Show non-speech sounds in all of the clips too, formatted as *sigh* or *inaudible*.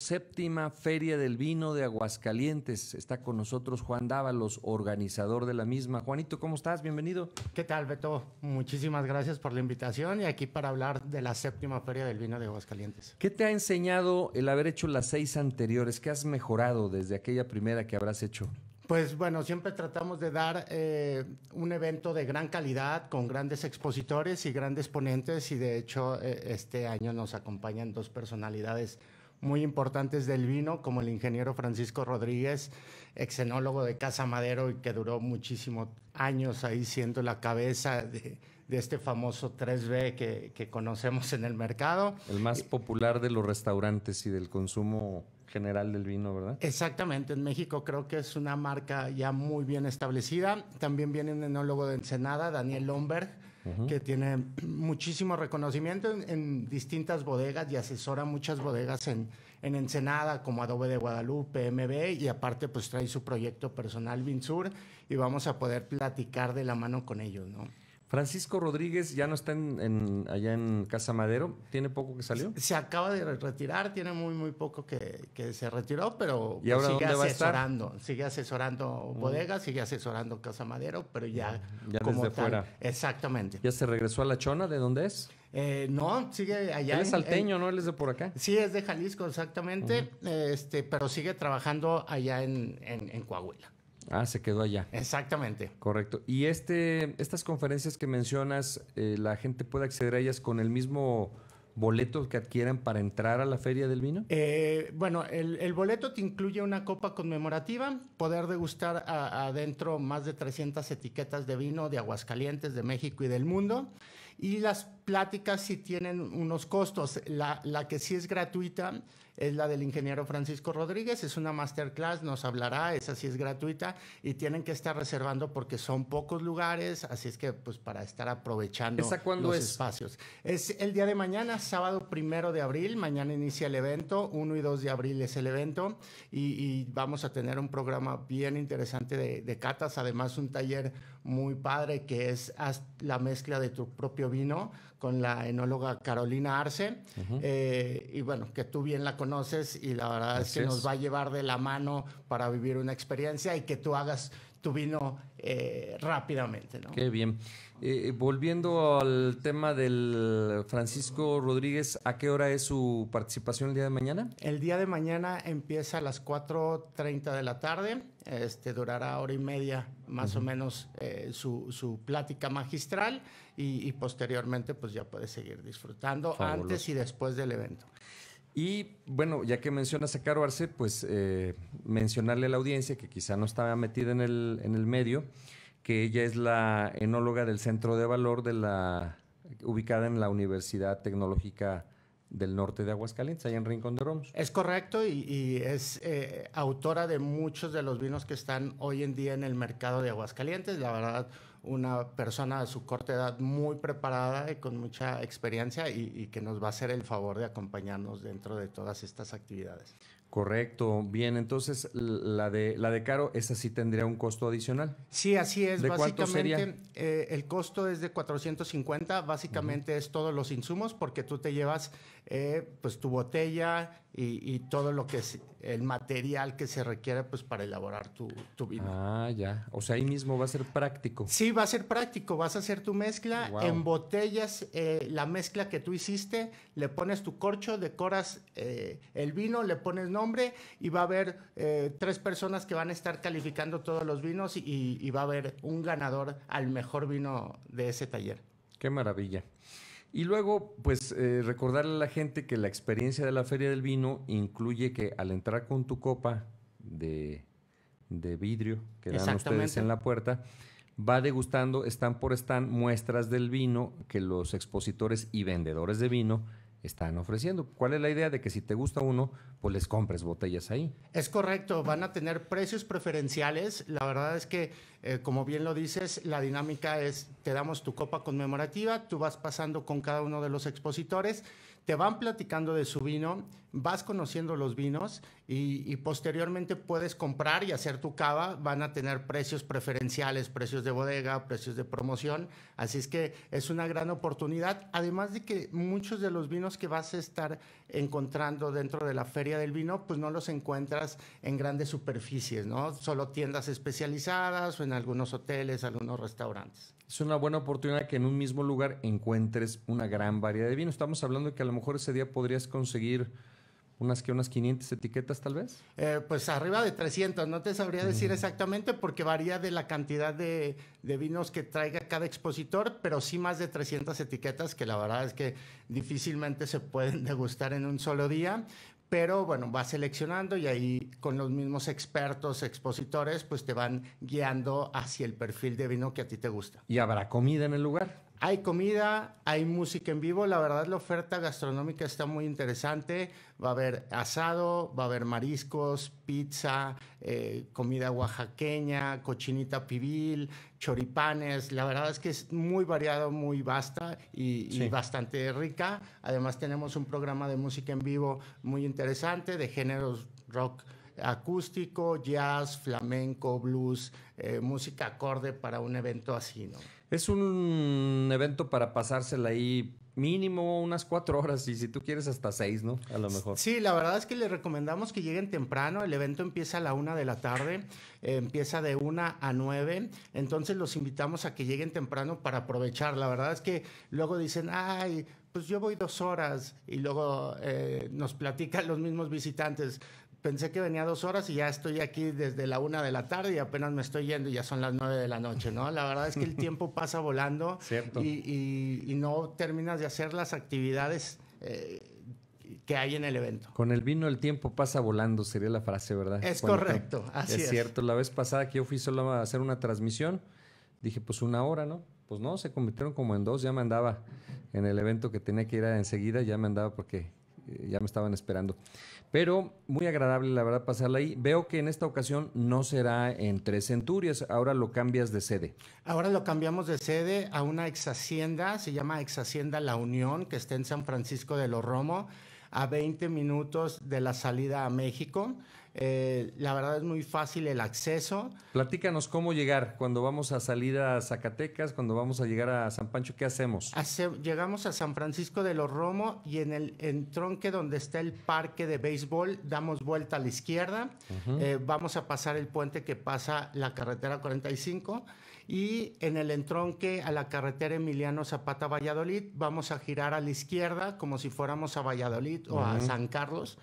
séptima Feria del Vino de Aguascalientes. Está con nosotros Juan Dávalos, organizador de la misma. Juanito, ¿cómo estás? Bienvenido. ¿Qué tal, Beto? Muchísimas gracias por la invitación y aquí para hablar de la séptima Feria del Vino de Aguascalientes. ¿Qué te ha enseñado el haber hecho las seis anteriores? ¿Qué has mejorado desde aquella primera que habrás hecho? Pues bueno, siempre tratamos de dar eh, un evento de gran calidad con grandes expositores y grandes ponentes y de hecho eh, este año nos acompañan dos personalidades muy importantes del vino, como el ingeniero Francisco Rodríguez, exenólogo de Casa Madero y que duró muchísimos años ahí siendo la cabeza de, este famoso 3B que, que, conocemos en el mercado. El más popular de los restaurantes y del consumo general del vino, ¿verdad? Exactamente, en México creo que es una marca ya muy bien establecida. También viene un enólogo de Ensenada, Daniel Lomberg que tiene muchísimo reconocimiento en, distintas bodegas y asesora muchas bodegas en, en Ensenada, como Adobe de Guadalupe, MB, y aparte pues trae su proyecto personal Vinsur y vamos a poder platicar de la mano con ellos, ¿no? Francisco Rodríguez ya no está en, allá en Casa Madero. ¿Tiene poco que salió? Se, acaba de retirar, tiene muy, muy poco que, se retiró, pero sigue asesorando. Sigue asesorando mm. bodegas, sigue asesorando Casa Madero, pero ya, ya como desde fuera. Exactamente. ¿Ya se regresó a La Chona? ¿De dónde es? Eh, no, sigue allá. es salteño, ¿no? Él es de por acá. Sí, es de Jalisco, exactamente. Este, pero sigue trabajando allá en Coahuila. Ah, se quedó allá. Exactamente. Correcto. Y este, estas conferencias que mencionas, eh, la gente puede acceder a ellas con el mismo boleto que adquieran para entrar a la feria del vino? Eh, bueno, el, boleto te incluye una copa conmemorativa, poder degustar adentro más de 300 etiquetas de vino de Aguascalientes, de México y del mundo. Y las pláticas sí tienen unos costos. La, que sí es gratuita es la del ingeniero Francisco Rodríguez, es una masterclass, nos hablará, esa sí es gratuita y tienen que estar reservando porque son pocos lugares, así es que pues para estar aprovechando los espacios. Es el día de mañana, sábado primero de abril, mañana inicia el evento, 1 y 2 de abril es el evento y, vamos a tener un programa bien interesante de, de catas, además un taller muy padre que es la mezcla de tu propio vino con la enóloga Carolina Arce, eh, y bueno, que tú bien la conoces y la verdad es que nos va a llevar de la mano para vivir una experiencia y que tú hagas tu vino eh, rápidamente. ¿no? Qué bien. Eh, eh, volviendo al tema del Francisco Rodríguez, ¿a qué hora es su participación el día de mañana? El día de mañana empieza a las 4.30 de la tarde, este, durará hora y media más o menos su, su, plática magistral y, posteriormente pues ya puede seguir disfrutando antes y después del evento. Y bueno, ya que mencionas a Caro Arce, pues eh, mencionarle a la audiencia que quizá no estaba metida en el, en el medio, que ella es la enóloga del Centro de Valor de la ubicada en la Universidad Tecnológica del norte de Aguascalientes, allá en Rincón de Romos. Es correcto y, es eh, autora de muchos de los vinos que están hoy en día en el mercado de Aguascalientes. La verdad, una persona de su corta edad muy preparada y con mucha experiencia y, y que nos va a hacer el favor de acompañarnos dentro de todas estas actividades. Correcto, bien, entonces la de la de Caro, esa sí tendría un costo adicional. Sí, así es, ¿De básicamente cuánto sería? Eh, el costo es de 450, básicamente es todos los insumos porque tú te llevas eh, pues tu botella y, todo lo que es el material que se requiere pues para elaborar tu, vino. Ah, ya, o sea, ahí mismo va a ser práctico. Sí, va a ser práctico, vas a hacer tu mezcla, en botellas eh, la mezcla que tú hiciste, le pones tu corcho, decoras el vino, le pones nombre y va a haber eh, tres personas que van a estar calificando todos los vinos y, va a haber un ganador al mejor vino de ese taller. Qué maravilla. Y luego, pues eh, recordarle a la gente que la experiencia de la Feria del Vino incluye que al entrar con tu copa de, vidrio que dan ustedes en la puerta, va degustando están por están muestras del vino que los expositores y vendedores de vino están ofreciendo. ¿Cuál es la idea de que si te gusta uno, pues les compres botellas ahí? Es correcto, van a tener precios preferenciales. La verdad es que eh, como bien lo dices, la dinámica es, te damos tu copa conmemorativa, tú vas pasando con cada uno de los expositores, te van platicando de su vino, vas conociendo los vinos y, y, posteriormente puedes comprar y hacer tu cava. Van a tener precios preferenciales, precios de bodega, precios de promoción. Así es que es una gran oportunidad. Además de que muchos de los vinos que vas a estar encontrando dentro de la feria del vino, pues no los encuentras en grandes superficies, ¿no? Solo tiendas especializadas o en en algunos hoteles, algunos restaurantes. Es una buena oportunidad que en un mismo lugar encuentres una gran variedad de vinos. Estamos hablando de que a lo mejor ese día podrías conseguir unas que unas 500 etiquetas tal vez? Eh, pues arriba de 300, no te sabría decir exactamente porque varía de la cantidad de, de, vinos que traiga cada expositor, pero sí más de 300 etiquetas que la verdad es que difícilmente se pueden *laughs* degustar en un solo día, pero bueno, vas seleccionando y ahí con los mismos expertos, expositores, pues te van guiando hacia el perfil de vino que a ti te gusta. ¿Y habrá comida en el lugar? Hay comida, hay música en vivo, la verdad la oferta gastronómica está muy interesante, va a haber asado, va a haber mariscos, pizza, eh, comida oaxaqueña, cochinita pibil, choripanes, la verdad es que es muy variado, muy vasta y, y bastante rica. Además tenemos un programa de música en vivo muy interesante, de géneros rock acústico, jazz, flamenco, blues, eh, música acorde para un evento así, ¿no? Es un evento para pasársela ahí mínimo unas cuatro horas y si tú quieres hasta seis, ¿no? A lo mejor. Sí, la verdad es que les recomendamos que lleguen temprano. El evento empieza a la una de la tarde, eh, empieza de una a nueve. Entonces los invitamos a que lleguen temprano para aprovechar. La verdad es que luego dicen, ay, pues yo voy dos horas y luego eh, nos platican los mismos visitantes, pensé que venía dos horas y ya estoy aquí desde la una de la tarde y apenas me estoy yendo y ya son las nueve de la noche, ¿no? La verdad es que el *laughs* tiempo pasa volando Y, no terminas de hacer las actividades eh, que hay en el evento. Con el vino el tiempo pasa volando, sería la frase, ¿verdad? Es correcto, así es. Es cierto, la vez pasada que yo fui solo a hacer una transmisión, dije pues una hora, ¿no? Pues no, se convirtieron como en dos, ya me andaba en el evento que tenía que ir enseguida, ya me andaba porque eh, ya me estaban esperando. Pero muy agradable, la verdad, pasarla ahí. Veo que en esta ocasión no será en Tres Centurias, ahora lo cambias de sede. Ahora lo cambiamos de sede a una exhacienda, se llama Exhacienda La Unión, que está en San Francisco de los Romo a 20 minutos de la salida a México. Eh, la verdad es muy fácil el acceso. Platícanos cómo llegar cuando vamos a salir a Zacatecas, cuando vamos a llegar a San Pancho, ¿qué hacemos? llegamos a San Francisco de los Romo y en el entronque tronque donde está el parque de béisbol damos vuelta a la izquierda, eh, vamos a pasar el puente que pasa la carretera 45 y en el entronque a la carretera Emiliano Zapata Valladolid vamos a girar a la izquierda como si fuéramos a Valladolid o a San Carlos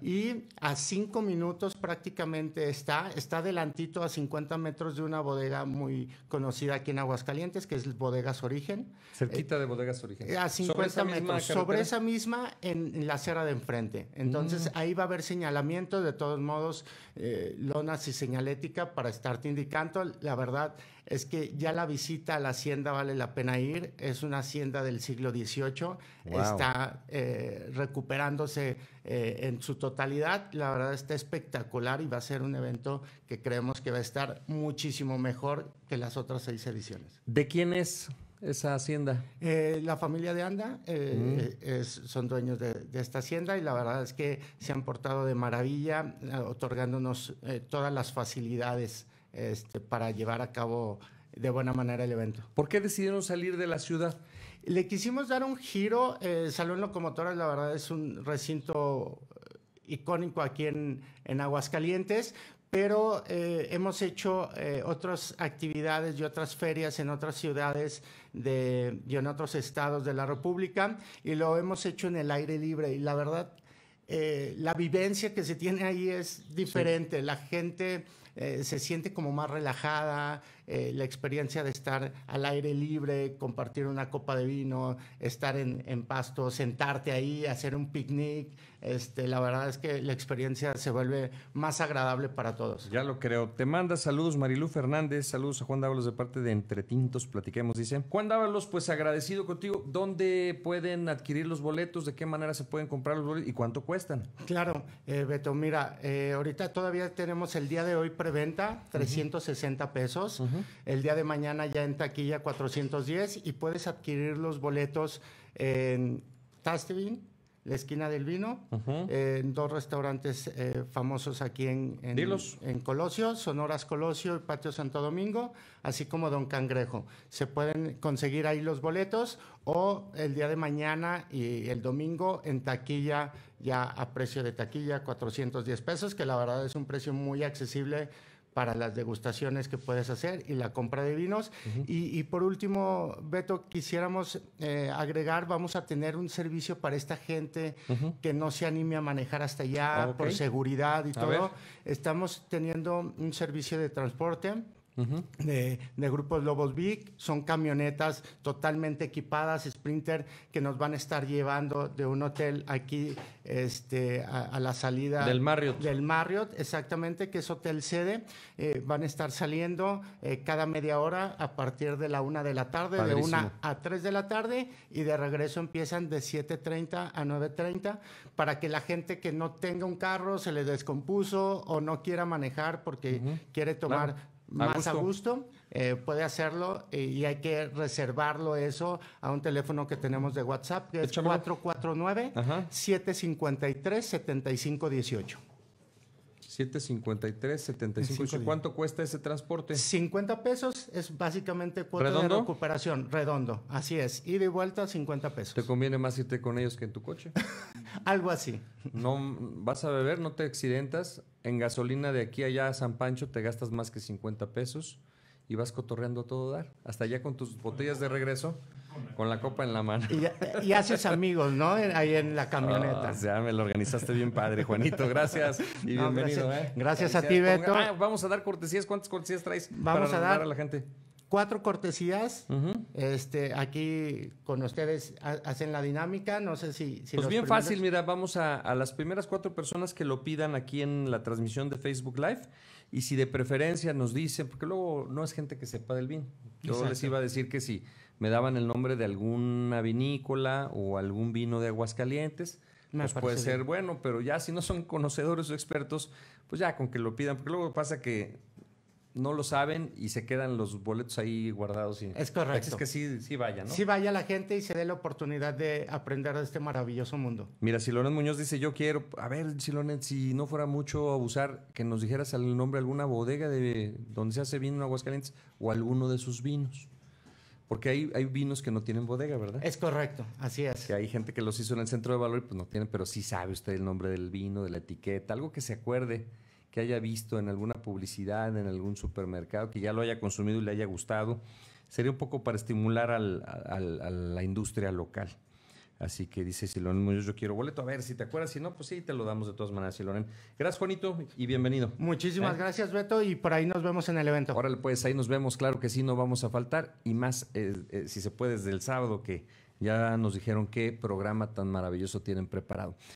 y a cinco minutos prácticamente está, está adelantito a 50 metros de una bodega muy conocida aquí en Aguascalientes que es Bodegas Origen. Cerquita eh, de Bodegas Origen. A 50 ¿Sobre metros, sobre esa misma en, la acera de enfrente. Entonces mm. ahí va a haber señalamiento, de todos modos, eh, lonas y señalética para estarte indicando. La verdad, es que ya la visita a la hacienda vale la pena ir. Es una hacienda del siglo XVIII, está eh, recuperándose eh, en su totalidad. La verdad está espectacular y va a ser un evento que creemos que va a estar muchísimo mejor que las otras seis ediciones. ¿De quién es? esa hacienda? Eh, la familia de Anda mm. son dueños de, esta hacienda y la verdad es que se han portado de maravilla, otorgándonos todas las facilidades este, para llevar a cabo de buena manera el evento. ¿Por qué decidieron salir de la ciudad? Le quisimos dar un giro. El eh, Salón Locomotoras, la verdad, es un recinto eh, icónico aquí en, en Aguascalientes, pero eh, hemos hecho otras actividades y otras ferias en otras ciudades de, y en otros estados de la República y lo hemos hecho en el aire libre y la verdad, la vivencia que se tiene ahí es diferente. La gente eh, se siente como más relajada, eh, la experiencia de estar al aire libre, compartir una copa de vino, estar en, pasto, sentarte ahí, hacer un picnic. Este, la verdad es que la experiencia se vuelve más agradable para todos. Ya lo creo. Te manda saludos Marilu Fernández, saludos a Juan Dávalos de parte de Entretintos, platiquemos, dice. Juan Dávalos, pues agradecido contigo. ¿Dónde pueden adquirir los boletos? ¿De qué manera se pueden comprar los boletos? ¿Y cuánto cuestan? Claro, eh, Beto, mira, eh, ahorita todavía tenemos el día de hoy preventa, 360 pesos. El día de mañana ya en taquilla 410 y puedes adquirir los boletos en Tastevin la esquina del vino, en dos restaurantes eh, famosos aquí en, en, en, Colosio, Sonoras Colosio y Patio Santo Domingo, así como Don Cangrejo. Se pueden conseguir ahí los boletos o el día de mañana y el domingo en taquilla, ya a precio de taquilla, 410 pesos, que la verdad es un precio muy accesible para las degustaciones que puedes hacer y la compra de vinos. y, por último, Beto, quisiéramos eh, agregar, vamos a tener un servicio para esta gente que no se anime a manejar hasta allá ah, por seguridad y todo. Estamos teniendo un servicio de transporte de, de, grupos Lobos Big. Son camionetas totalmente equipadas, Sprinter, que nos van a estar llevando de un hotel aquí este, a, la salida. Del Marriott. Del Marriott, exactamente, que es hotel sede. Eh, van a estar saliendo eh, cada media hora a partir de la una de la tarde, de una a tres de la tarde, y de regreso empiezan de 7:30 a 9:30 para que la gente que no tenga un carro se le descompuso o no quiera manejar porque quiere tomar más a gusto, eh, puede hacerlo eh, y hay que reservarlo eso a un teléfono que tenemos de WhatsApp, que es 449-753-7518. 753, 75. ¿Y cuánto cuesta ese transporte? 50 pesos es básicamente cuota de recuperación. Redondo, así es. y de vuelta, 50 pesos. ¿Te conviene más irte con ellos que en tu coche? *laughs* Algo así. No vas a beber, no te accidentas. En gasolina de aquí allá a San Pancho te gastas más que 50 pesos y vas cotorreando todo dar. Hasta allá con tus botellas de regreso, con la copa en la mano. Y, haces amigos, ¿no? Ahí en la camioneta. Ah, ya me lo organizaste bien padre, Juanito. Gracias y bienvenido. Gracias, eh. gracias a ti, Beto. Ah, vamos a dar cortesías. ¿Cuántas cortesías traes vamos a dar a la gente? cuatro cortesías. Este, aquí con ustedes hacen la dinámica. No sé si. pues bien fácil, mira, vamos a, las primeras cuatro personas que lo pidan aquí en la transmisión de Facebook Live. Y si de preferencia nos dicen, porque luego no es gente que sepa del vino. Yo les iba a decir que si me daban el nombre de alguna vinícola o algún vino de Aguascalientes. pues puede ser bueno, pero ya si no son conocedores o expertos, pues ya con que lo pidan, porque luego pasa que no lo saben y se quedan los boletos ahí guardados. Y es correcto. Es que sí, sí vaya, ¿no? Sí vaya la gente y se dé la oportunidad de aprender de este maravilloso mundo. Mira, si Silonet Muñoz dice, yo quiero, a ver, Silonet, si no fuera mucho abusar, que nos dijeras el nombre de alguna bodega de donde se hace vino en Aguascalientes o alguno de sus vinos. Porque hay, hay vinos que no tienen bodega, ¿verdad? Es correcto, así es. Que hay gente que los hizo en el centro de valor y pues no tienen, pero sí sabe usted el nombre del vino, de la etiqueta, algo que se acuerde que haya visto en alguna publicidad, en algún supermercado, que ya lo haya consumido y le haya gustado. Sería un poco para estimular a la industria local. Así que dice Silón yo quiero boleto. A ver, si te acuerdas, si no, pues sí, te lo damos de todas maneras, Silón. Gracias, Juanito, y bienvenido. Muchísimas ¿Eh? gracias, Beto, y por ahí nos vemos en el evento. Órale, pues ahí nos vemos, claro que sí, no vamos a faltar, y más, eh, eh, si se puede, desde el sábado, que ya nos dijeron qué programa tan maravilloso tienen preparado.